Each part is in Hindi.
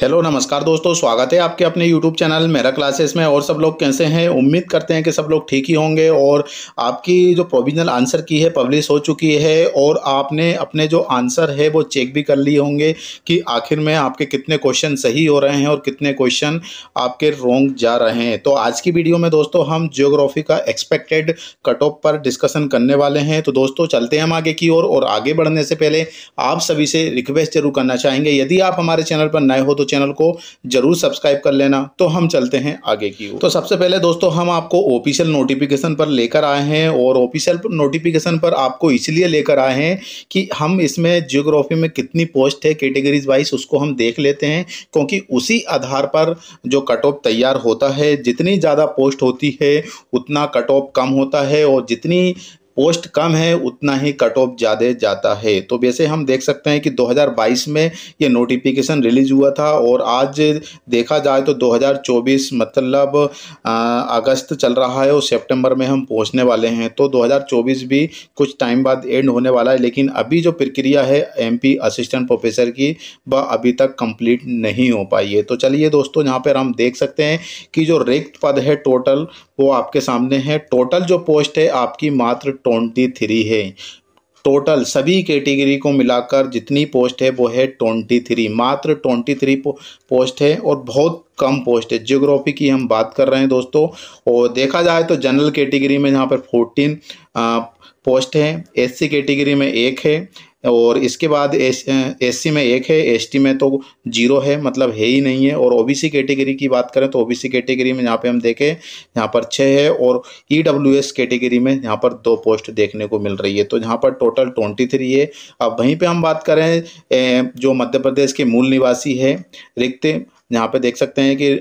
हेलो नमस्कार दोस्तों स्वागत है आपके अपने यूट्यूब चैनल मेरा क्लासेस में और सब लोग कैसे हैं उम्मीद करते हैं कि सब लोग ठीक ही होंगे और आपकी जो प्रोविजनल आंसर की है पब्लिश हो चुकी है और आपने अपने जो आंसर है वो चेक भी कर लिए होंगे कि आखिर में आपके कितने क्वेश्चन सही हो रहे हैं और कितने क्वेश्चन आपके रोंग जा रहे हैं तो आज की वीडियो में दोस्तों हम जियोग्राफी का एक्सपेक्टेड कट ऑफ पर डिस्कसन करने वाले हैं तो दोस्तों चलते हैं हम आगे की ओर और, और आगे बढ़ने से पहले आप सभी से रिक्वेस्ट जरूर करना चाहेंगे यदि आप हमारे चैनल पर नए हो तो चैनल को जरूर सब्सक्राइब कर लेना तो हम चलते हैं आगे की ओर तो सबसे पहले दोस्तों हम आपको ऑफिशियल नोटिफिकेशन पर लेकर आए हैं और ऑफिशियल नोटिफिकेशन पर आपको इसलिए लेकर आए हैं कि हम इसमें जियोग्राफी में कितनी पोस्ट है कैटेगरीज वाइज उसको हम देख लेते हैं क्योंकि उसी आधार पर जो कट ऑफ तैयार होता है जितनी ज़्यादा पोस्ट होती है उतना कट ऑफ कम होता है और जितनी पोस्ट कम है उतना ही कट ऑफ ज़्यादा जाता है तो वैसे हम देख सकते हैं कि 2022 में ये नोटिफिकेशन रिलीज हुआ था और आज देखा जाए तो 2024 मतलब अगस्त चल रहा है और सितंबर में हम पहुंचने वाले हैं तो 2024 भी कुछ टाइम बाद एंड होने वाला है लेकिन अभी जो प्रक्रिया है एमपी असिस्टेंट प्रोफेसर की वह अभी तक कम्प्लीट नहीं हो पाई है तो चलिए दोस्तों यहाँ पर हम देख सकते हैं कि जो रिक्त पद है टोटल वो आपके सामने है टोटल जो पोस्ट है आपकी मात्र ट्वेंटी थ्री है टोटल सभी कैटेगरी को मिलाकर जितनी पोस्ट है वो है ट्वेंटी थ्री मात्र ट्वेंटी थ्री पोस्ट है और बहुत कम पोस्ट है जियोग्राफी की हम बात कर रहे हैं दोस्तों और देखा जाए तो जनरल कैटेगरी में यहाँ पर फोर्टीन पोस्ट है एससी कैटेगरी में एक है और इसके बाद एस एससी में एक है एसटी में तो जीरो है मतलब है ही नहीं है और ओबीसी कैटेगरी की बात करें तो ओबीसी कैटेगरी में यहाँ पे हम देखें यहाँ पर छः है और ईडब्ल्यूएस e कैटेगरी में यहाँ पर दो पोस्ट देखने को मिल रही है तो यहाँ पर टोटल ट्वेंटी थ्री है अब वहीं पर हम बात करें जो मध्य प्रदेश के मूल निवासी है रिक्त यहाँ पे देख सकते हैं कि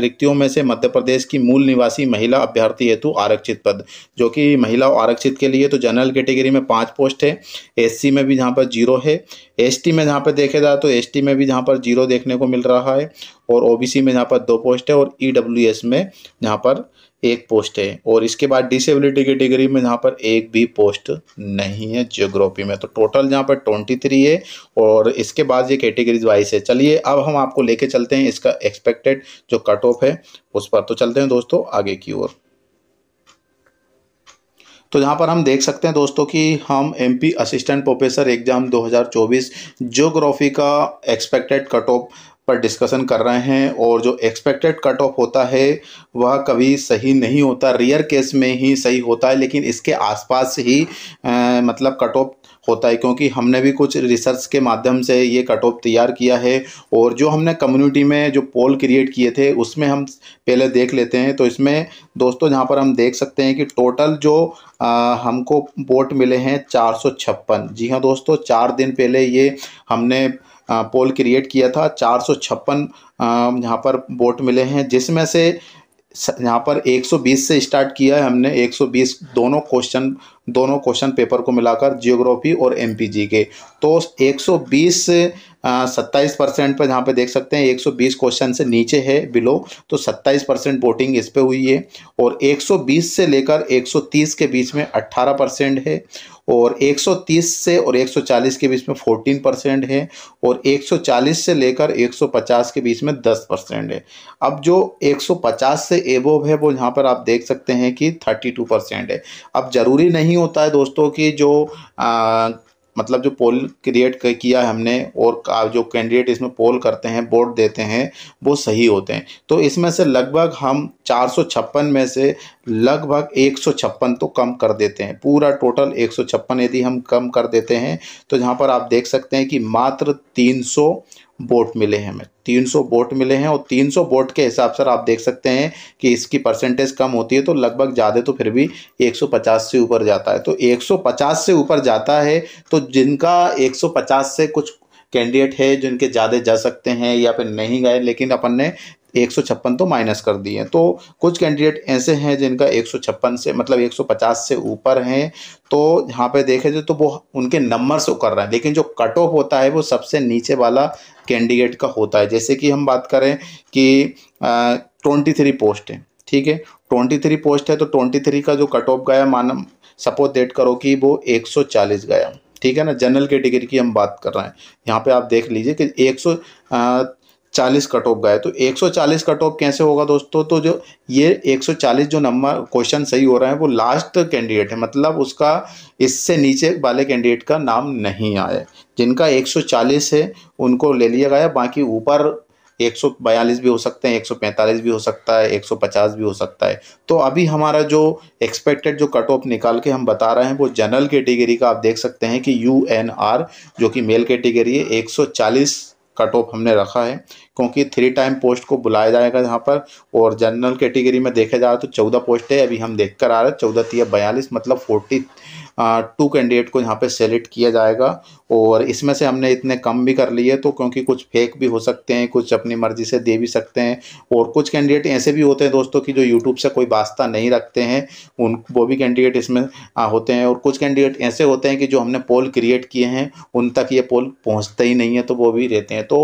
रिक्तियों में से मध्य प्रदेश की मूल निवासी महिला अभ्यर्थी हेतु आरक्षित पद जो कि महिला आरक्षित के लिए तो जनरल कैटेगरी में पाँच पोस्ट है एससी में भी जहाँ पर जीरो है एसटी में जहाँ पर देखे जाए तो एसटी में भी जहाँ पर जीरो देखने को मिल रहा है और ओबीसी में यहाँ पर दो पोस्ट है और ईडब्ल्यूएस e में यहाँ पर एक पोस्ट है और इसके बाद डिसेबिलिटी कैटेगरी में यहाँ पर एक भी पोस्ट नहीं है जियोग्राफी में तो टोटल यहाँ पर ट्वेंटी थ्री है और इसके बाद ये कैटेगरीज वाइज है चलिए अब हम आपको लेके चलते हैं इसका एक्सपेक्टेड जो कट ऑफ है उस पर तो चलते हैं दोस्तों आगे की ओर तो यहाँ पर हम देख सकते हैं दोस्तों कि हम MP assistant professor exam 2024 geography का एक्सपेक्टेड कट ऑफ पर डिस्कशन कर रहे हैं और जो एक्सपेक्टेड कट ऑफ होता है वह कभी सही नहीं होता रियर केस में ही सही होता है लेकिन इसके आसपास ही आ, मतलब कट ऑफ होता है क्योंकि हमने भी कुछ रिसर्च के माध्यम से ये कट ऑफ तैयार किया है और जो हमने कम्युनिटी में जो पोल क्रिएट किए थे उसमें हम पहले देख लेते हैं तो इसमें दोस्तों जहाँ पर हम देख सकते हैं कि टोटल जो आ, हमको वोट मिले हैं चार जी हाँ दोस्तों चार दिन पहले ये हमने पोल क्रिएट किया था चार सौ छप्पन यहाँ पर वोट मिले हैं जिसमें से यहाँ पर 120 से स्टार्ट किया है हमने 120 दोनों क्वेश्चन दोनों क्वेश्चन पेपर को मिलाकर जियोग्राफी और एम के तो 120 सत्ताईस परसेंट पर यहाँ पे देख सकते हैं 120 क्वेश्चन से नीचे है बिलो तो 27 परसेंट वोटिंग इस पर हुई है और 120 से लेकर 130 के बीच में 18 परसेंट है और 130 से और 140 के बीच में 14 परसेंट है और 140 से लेकर 150 के बीच में 10 परसेंट है अब जो 150 से एबोव है वो यहाँ पर आप देख सकते हैं कि 32 परसेंट है अब ज़रूरी नहीं होता है दोस्तों कि जो आ, मतलब जो पोल क्रिएट किया है हमने और जो कैंडिडेट इसमें पोल करते हैं वोट देते हैं वो सही होते हैं तो इसमें से लगभग हम चार में से लगभग एक तो कम कर देते हैं पूरा टोटल एक यदि हम कम कर देते हैं तो यहाँ पर आप देख सकते हैं कि मात्र तीन बोट मिले हैं हमें 300 बोट मिले हैं और 300 बोट के हिसाब से आप देख सकते हैं कि इसकी परसेंटेज कम होती है तो लगभग ज़्यादा तो फिर भी 150 से ऊपर जाता है तो 150 से ऊपर जाता है तो जिनका 150 से कुछ कैंडिडेट है जिनके ज़्यादा जा सकते हैं या फिर नहीं गए लेकिन अपन ने एक तो माइनस कर दिए तो कुछ कैंडिडेट ऐसे हैं जिनका एक से मतलब 150 से ऊपर हैं तो यहाँ पे देखे जाए तो वो उनके नंबर से कर रहे हैं लेकिन जो कट ऑफ होता है वो सबसे नीचे वाला कैंडिडेट का होता है जैसे कि हम बात करें कि ट्वेंटी थ्री पोस्ट है ठीक है ट्वेंटी थ्री पोस्ट है तो ट्वेंटी थ्री का जो कट ऑफ गया मान सपोज डेट करो कि वो एक सौ चालीस गया ठीक है ना जनरल कैटेगरी की हम बात कर रहे हैं यहाँ पे आप देख लीजिए कि एक सौ चालीस कट ऑफ गए तो एक सौ चालीस कट ऑफ कैसे होगा दोस्तों तो जो ये एक सौ चालीस जो नंबर क्वेश्चन सही हो रहा है वो लास्ट कैंडिडेट है मतलब उसका इससे नीचे वाले कैंडिडेट का नाम नहीं आया जिनका एक सौ चालीस है उनको ले लिया गया बाकी ऊपर एक सौ बयालीस भी हो सकते हैं एक सौ पैंतालीस भी हो सकता है एक सौ पचास भी हो सकता है तो अभी हमारा जो एक्सपेक्टेड जो कट ऑफ निकाल के हम बता रहे हैं वो जनरल कैटेगरी का आप देख सकते हैं कि यू एन आर जो कि मेल कैटेगरी है एक सौ चालीस कट ऑफ हमने रखा है क्योंकि थ्री टाइम पोस्ट को बुलाया जाएगा यहाँ पर और जनरल कैटेगरी में देखा जाए तो चौदह पोस्ट है अभी हम देख कर आ रहे हैं चौदह तीय बयालीस मतलब फोर्टी टू कैंडिडेट को यहाँ पे सेलेक्ट किया जाएगा और इसमें से हमने इतने कम भी कर लिए तो क्योंकि कुछ फेक भी हो सकते हैं कुछ अपनी मर्ज़ी से दे भी सकते हैं और कुछ कैंडिडेट ऐसे भी होते हैं दोस्तों कि जो यूट्यूब से कोई वास्ता नहीं रखते हैं उन वो भी कैंडिडेट इसमें होते हैं और कुछ कैंडिडेट ऐसे होते हैं कि जो हमने पोल क्रिएट किए हैं उन तक ये पोल पहुँचते ही नहीं है तो वो भी रहते हैं तो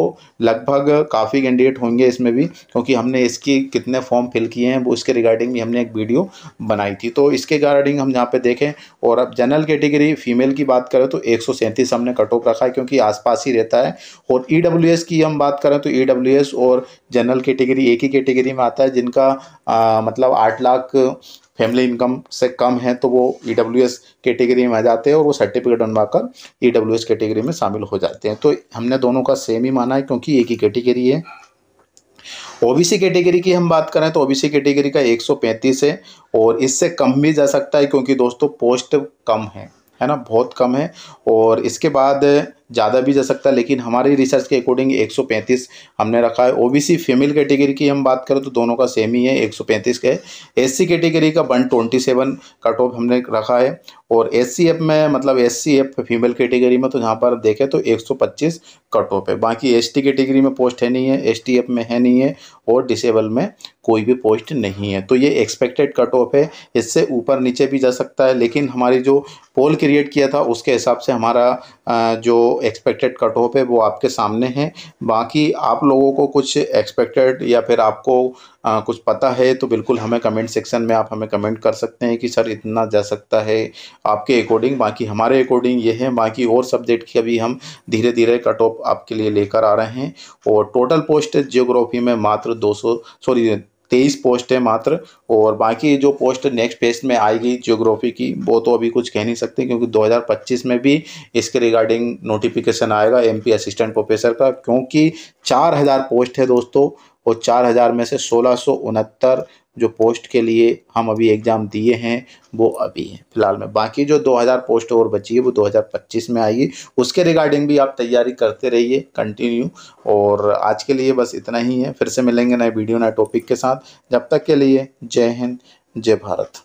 लगभग काफ़ी कैंडिडेट होंगे इसमें भी क्योंकि हमने इसकी कितने फॉर्म फिल किए हैं उसके रिगार्डिंग भी हमने एक वीडियो बनाई थी तो इसके रिगार्डिंग हम यहाँ पर देखें और अब जनरल कैटेगरी फीमेल की बात करें तो एक हमने कट ऑफ रखा है क्योंकि आसपास ही रहता है और ई e की हम बात करें तो ई e और जनरल कैटेगरी एक ही कैटेगरी में आता है जिनका आ, मतलब आठ लाख फैमिली इनकम से कम है तो वो ई e कैटेगरी में आ जाते हैं और वो सर्टिफिकेट बनवाकर ई कैटेगरी में शामिल हो जाते हैं तो हमने दोनों का सेम ही माना है क्योंकि एक ही कैटेगरी है ओबीसी कैटेगरी की हम बात करें तो ओबीसी कैटेगरी का 135 है और इससे कम भी जा सकता है क्योंकि दोस्तों पोस्ट कम है है ना बहुत कम है और इसके बाद ज़्यादा भी जा सकता है लेकिन हमारी रिसर्च के अकॉर्डिंग 135 हमने रखा है ओबीसी फीमेल कैटेगरी की हम बात करें तो दोनों का सेम ही है 135 का है एससी कैटेगरी का 127 कट ऑफ हमने रखा है और एस सी एफ में मतलब S C F female category में तो यहाँ पर देखें तो 125 कट ऑफ है बाकी एस टी कैटेगरी में पोस्ट है नहीं है एस टी एफ में है नहीं है और डिसेबल में कोई भी पोस्ट नहीं है तो ये एक्सपेक्टेड कट ऑफ है इससे ऊपर नीचे भी जा सकता है लेकिन हमारी जो पोल क्रिएट किया था उसके हिसाब से हमारा जो एक्सपेक्टेड कट ऑफ है वो आपके सामने है बाकी आप लोगों को कुछ एक्सपेक्टेड या फिर आपको आ, कुछ पता है तो बिल्कुल हमें कमेंट सेक्शन में आप हमें कमेंट कर सकते हैं कि सर इतना जा सकता है आपके अकॉर्डिंग बाकी हमारे अकॉर्डिंग ये है बाकी और सब्जेक्ट की अभी हम धीरे धीरे कट ऑफ आपके लिए लेकर आ रहे हैं और टोटल पोस्ट जियोग्राफी में मात्र दो सॉरी तेईस पोस्ट है मात्र और बाकी जो पोस्ट नेक्स्ट फेज में आएगी जियोग्राफी की वो तो अभी कुछ कह नहीं सकते क्योंकि 2025 में भी इसके रिगार्डिंग नोटिफिकेशन आएगा एमपी असिस्टेंट प्रोफेसर का क्योंकि 4000 पोस्ट है दोस्तों और चार हज़ार में से सोलह जो पोस्ट के लिए हम अभी एग्ज़ाम दिए हैं वो अभी हैं फिलहाल में बाकी जो 2000 पोस्ट और बची है वो 2025 में आएगी उसके रिगार्डिंग भी आप तैयारी करते रहिए कंटिन्यू और आज के लिए बस इतना ही है फिर से मिलेंगे नए वीडियो नए टॉपिक के साथ जब तक के लिए जय हिंद जय भारत